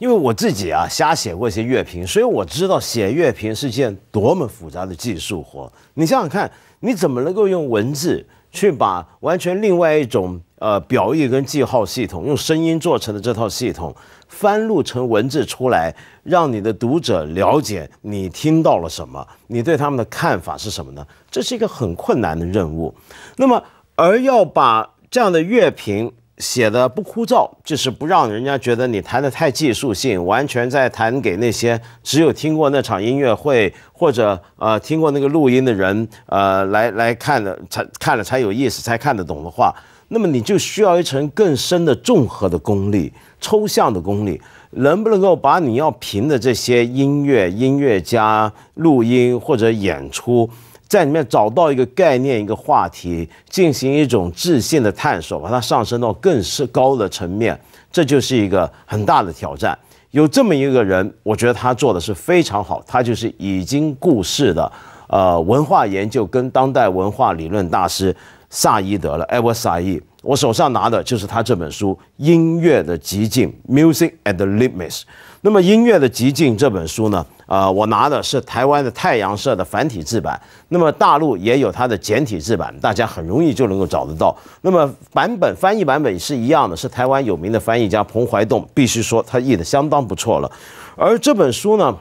因为我自己啊瞎写过一些乐评，所以我知道写乐评是件多么复杂的技术活。你想想看，你怎么能够用文字去把完全另外一种呃表意跟记号系统，用声音做成的这套系统翻录成文字出来，让你的读者了解你听到了什么，你对他们的看法是什么呢？这是一个很困难的任务。那么，而要把这样的乐评。写的不枯燥，就是不让人家觉得你弹得太技术性，完全在弹给那些只有听过那场音乐会或者呃听过那个录音的人呃来来看的才看了才有意思才看得懂的话，那么你就需要一层更深的综合的功力、抽象的功力，能不能够把你要评的这些音乐、音乐家录音或者演出。在里面找到一个概念、一个话题，进行一种自信的探索，把它上升到更是高的层面，这就是一个很大的挑战。有这么一个人，我觉得他做的是非常好，他就是已经故世的，呃，文化研究跟当代文化理论大师。萨伊德了，艾尔萨伊。我手上拿的就是他这本书《音乐的极境》（Music and l i m i t e s s 那么，《音乐的极境》这本书呢，啊，我拿的是台湾的太阳社的繁体字版。那么，大陆也有它的简体字版，大家很容易就能够找得到。那么，版本翻译版本是一样的，是台湾有名的翻译家彭怀栋，必须说他译的相当不错了。而这本书呢？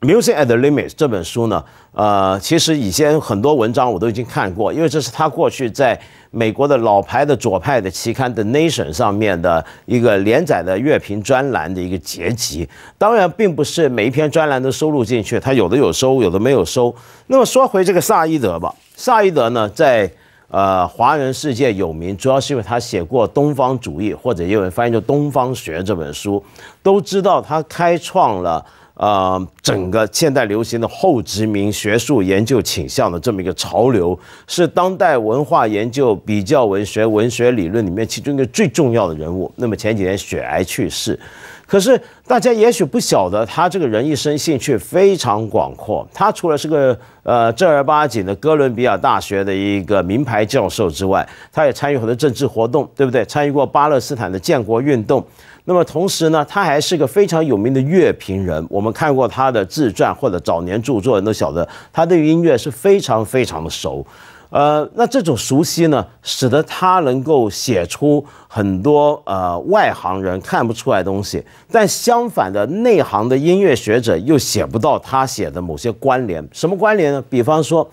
《Music at the Limits》这本书呢，呃，其实以前很多文章我都已经看过，因为这是他过去在美国的老牌的左派的期刊《The Nation》上面的一个连载的乐评专栏的一个结集。当然，并不是每一篇专栏都收录进去，他有的有收，有的没有收。那么说回这个萨伊德吧，萨伊德呢，在呃华人世界有名，主要是因为他写过《东方主义》或者英文翻译叫《东方学》这本书，都知道他开创了。呃，整个现代流行的后殖民学术研究倾向的这么一个潮流，是当代文化研究、比较文学、文学理论里面其中一个最重要的人物。那么前几天血癌去世，可是大家也许不晓得，他这个人一生兴趣非常广阔。他除了是个呃正儿八经的哥伦比亚大学的一个名牌教授之外，他也参与很多政治活动，对不对？参与过巴勒斯坦的建国运动。那么同时呢，他还是个非常有名的乐评人。我们看过他的自传或者早年著作，人都晓得他对音乐是非常非常的熟。呃，那这种熟悉呢，使得他能够写出很多呃外行人看不出来东西，但相反的内行的音乐学者又写不到他写的某些关联。什么关联呢？比方说。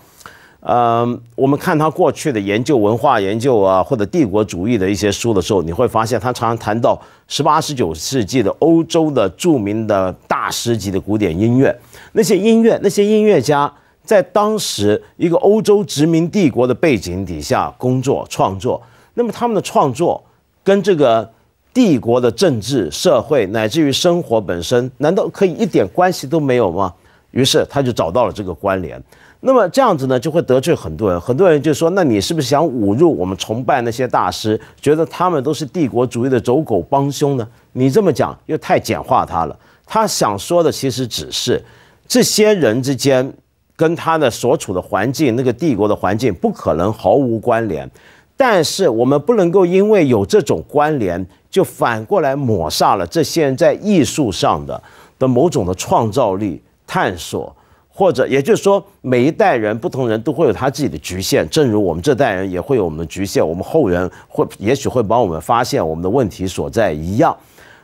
呃，我们看他过去的研究、文化研究啊，或者帝国主义的一些书的时候，你会发现他常常谈到十八、十九世纪的欧洲的著名的大师级的古典音乐，那些音乐、那些音乐家在当时一个欧洲殖民帝国的背景底下工作创作，那么他们的创作跟这个帝国的政治、社会乃至于生活本身，难道可以一点关系都没有吗？于是他就找到了这个关联。那么这样子呢，就会得罪很多人。很多人就说：“那你是不是想侮辱我们崇拜那些大师，觉得他们都是帝国主义的走狗帮凶呢？”你这么讲又太简化他了。他想说的其实只是，这些人之间跟他的所处的环境，那个帝国的环境不可能毫无关联。但是我们不能够因为有这种关联，就反过来抹杀了这些人在艺术上的的某种的创造力探索。或者，也就是说，每一代人不同人都会有他自己的局限。正如我们这代人也会有我们的局限，我们后人会也许会帮我们发现我们的问题所在一样。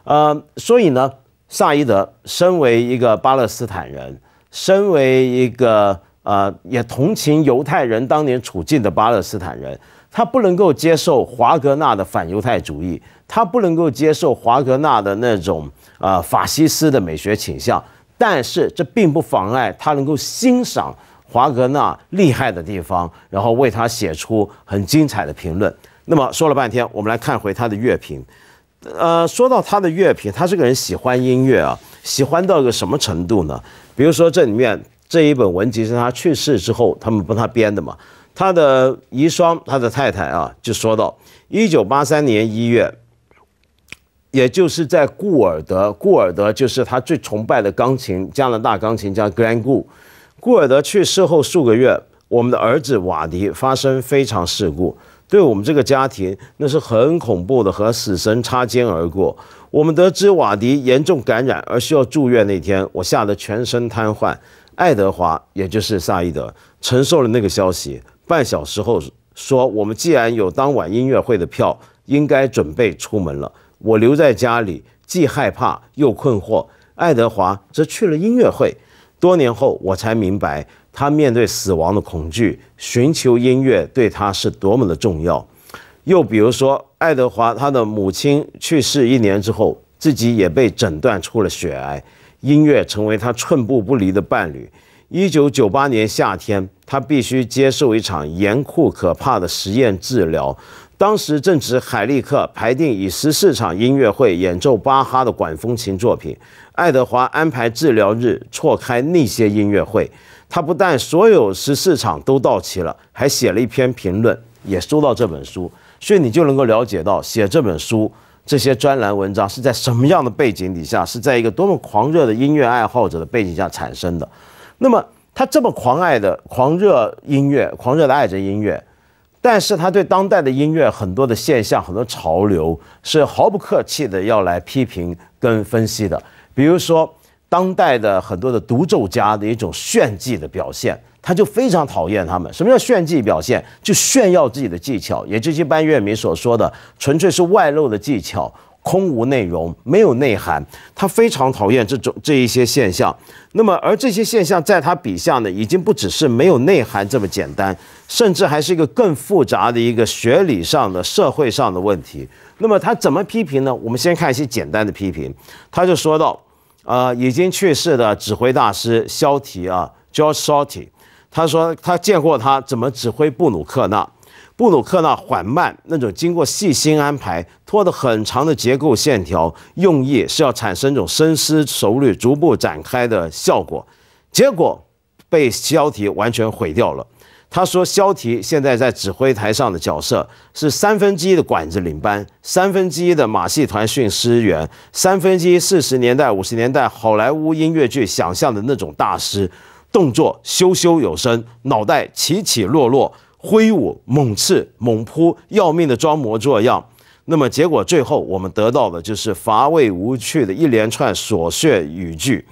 呃，所以呢，萨伊德身为一个巴勒斯坦人，身为一个呃也同情犹太人当年处境的巴勒斯坦人，他不能够接受华格纳的反犹太主义，他不能够接受华格纳的那种呃法西斯的美学倾向。但是这并不妨碍他能够欣赏华格纳厉害的地方，然后为他写出很精彩的评论。那么说了半天，我们来看回他的乐评。呃，说到他的乐评，他这个人喜欢音乐啊，喜欢到个什么程度呢？比如说这里面这一本文集是他去世之后他们帮他编的嘛，他的遗孀他的太太啊就说到，一九八三年一月。也就是在顾尔德，顾尔德就是他最崇拜的钢琴加拿大钢琴家 Gran Gu。顾尔德去世后数个月，我们的儿子瓦迪发生非常事故，对我们这个家庭那是很恐怖的，和死神擦肩而过。我们得知瓦迪严重感染而需要住院那天，我吓得全身瘫痪。爱德华，也就是萨义德，承受了那个消息。半小时后说：“我们既然有当晚音乐会的票，应该准备出门了。”我留在家里，既害怕又困惑。爱德华则去了音乐会。多年后，我才明白，他面对死亡的恐惧，寻求音乐对他是多么的重要。又比如说，爱德华他的母亲去世一年之后，自己也被诊断出了血癌，音乐成为他寸步不离的伴侣。一九九八年夏天，他必须接受一场严酷可怕的实验治疗。当时正值海利克排定以十四场音乐会演奏巴哈的管风琴作品，爱德华安排治疗日错开那些音乐会。他不但所有十四场都到齐了，还写了一篇评论，也收到这本书。所以你就能够了解到，写这本书这些专栏文章是在什么样的背景底下，是在一个多么狂热的音乐爱好者的背景下产生的。那么他这么狂爱的、狂热音乐、狂热的爱着音乐。但是他对当代的音乐很多的现象、很多潮流是毫不客气的要来批评跟分析的。比如说，当代的很多的独奏家的一种炫技的表现，他就非常讨厌他们。什么叫炫技表现？就炫耀自己的技巧，也就是一般乐迷所说的纯粹是外露的技巧。空无内容，没有内涵，他非常讨厌这种这一些现象。那么，而这些现象在他笔下呢，已经不只是没有内涵这么简单，甚至还是一个更复杂的一个学理上的、社会上的问题。那么，他怎么批评呢？我们先看一些简单的批评。他就说到，呃，已经去世的指挥大师肖提啊，George Shawty，他说他见过他怎么指挥布鲁克纳。布鲁克纳缓慢那种经过细心安排拖得很长的结构线条，用意是要产生一种深思熟虑、逐步展开的效果，结果被肖提完全毁掉了。他说，肖提现在在指挥台上的角色是三分之一的管子领班，三分之一的马戏团训师员，三分之一四十年代五十年代好莱坞音乐剧想象的那种大师，动作羞羞有声，脑袋起起落落。挥舞、猛刺、猛扑，要命的装模作样，那么结果最后我们得到的就是乏味无趣的一连串琐屑语句，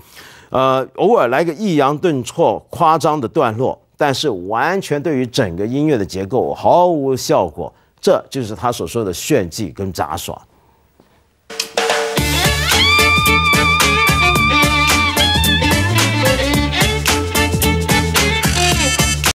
呃，偶尔来个抑扬顿挫、夸张的段落，但是完全对于整个音乐的结构毫无效果。这就是他所说的炫技跟杂耍。